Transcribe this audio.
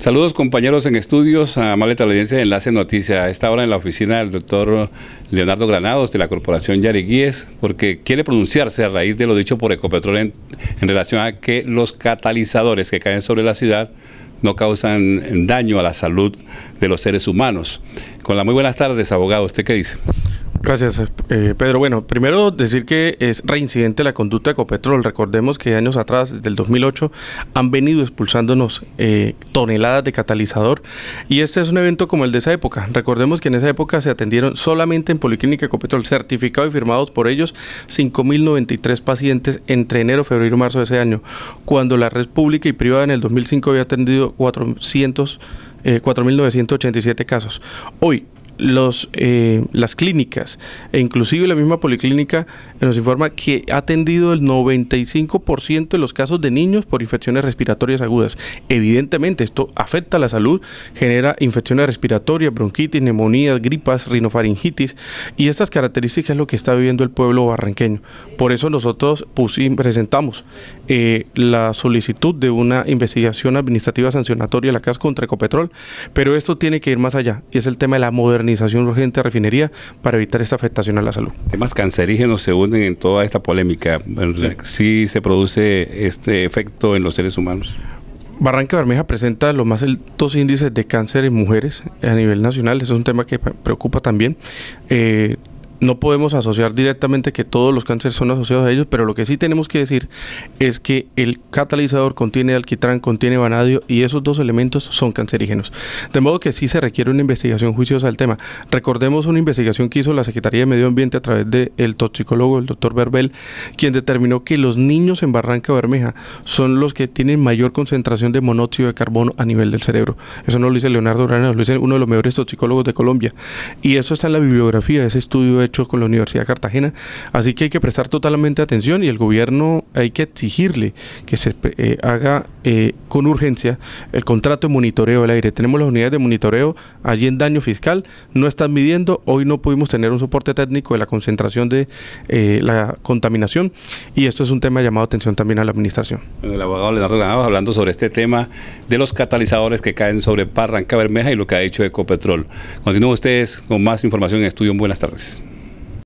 Saludos compañeros en estudios, amable teleaudiencia de Enlace Noticias. A esta hora en la oficina del doctor Leonardo Granados de la Corporación guíes porque quiere pronunciarse a raíz de lo dicho por Ecopetrol en, en relación a que los catalizadores que caen sobre la ciudad no causan daño a la salud de los seres humanos. Con la muy buenas tardes, abogado, ¿usted qué dice? Gracias, eh, Pedro. Bueno, primero decir que es reincidente la conducta de Ecopetrol. Recordemos que años atrás, desde el 2008, han venido expulsándonos eh, toneladas de catalizador y este es un evento como el de esa época. Recordemos que en esa época se atendieron solamente en Policlínica Ecopetrol, certificado y firmados por ellos, 5.093 pacientes entre enero, febrero y marzo de ese año, cuando la red pública y privada en el 2005 había atendido 400... 4.987 eh, casos. Hoy, los, eh, las clínicas e inclusive la misma policlínica nos informa que ha atendido el 95% de los casos de niños por infecciones respiratorias agudas. Evidentemente esto afecta la salud, genera infecciones respiratorias, bronquitis, neumonías, gripas, rinofaringitis y estas características es lo que está viviendo el pueblo barranqueño. Por eso nosotros presentamos eh, la solicitud de una investigación administrativa sancionatoria, la CAS contra Ecopetrol, pero esto tiene que ir más allá y es el tema de la modernización modernización urgente refinería para evitar esta afectación a la salud. Temas cancerígenos se unen en toda esta polémica. Sí. se produce este efecto en los seres humanos. Barranca Bermeja presenta los más altos índices de cáncer en mujeres a nivel nacional. Eso es un tema que preocupa también. Eh, no podemos asociar directamente que todos los cánceres son asociados a ellos, pero lo que sí tenemos que decir es que el catalizador contiene alquitrán, contiene vanadio y esos dos elementos son cancerígenos. De modo que sí se requiere una investigación juiciosa del tema. Recordemos una investigación que hizo la Secretaría de Medio Ambiente a través del toxicólogo, el doctor Berbel, quien determinó que los niños en Barranca Bermeja son los que tienen mayor concentración de monóxido de carbono a nivel del cerebro. Eso no lo dice Leonardo Urano, lo dice uno de los mejores toxicólogos de Colombia. Y eso está en la bibliografía ese estudio hecho con la Universidad de Cartagena. Así que hay que prestar totalmente atención y el gobierno hay que exigirle que se eh, haga eh, con urgencia el contrato de monitoreo del aire. Tenemos las unidades de monitoreo allí en daño fiscal, no están midiendo, hoy no pudimos tener un soporte técnico de la concentración de eh, la contaminación y esto es un tema llamado atención también a la administración. El abogado Leonardo Granados hablando sobre este tema de los catalizadores que caen sobre Parranca Bermeja y lo que ha hecho Ecopetrol. Continúen ustedes con más información en estudio. Buenas tardes.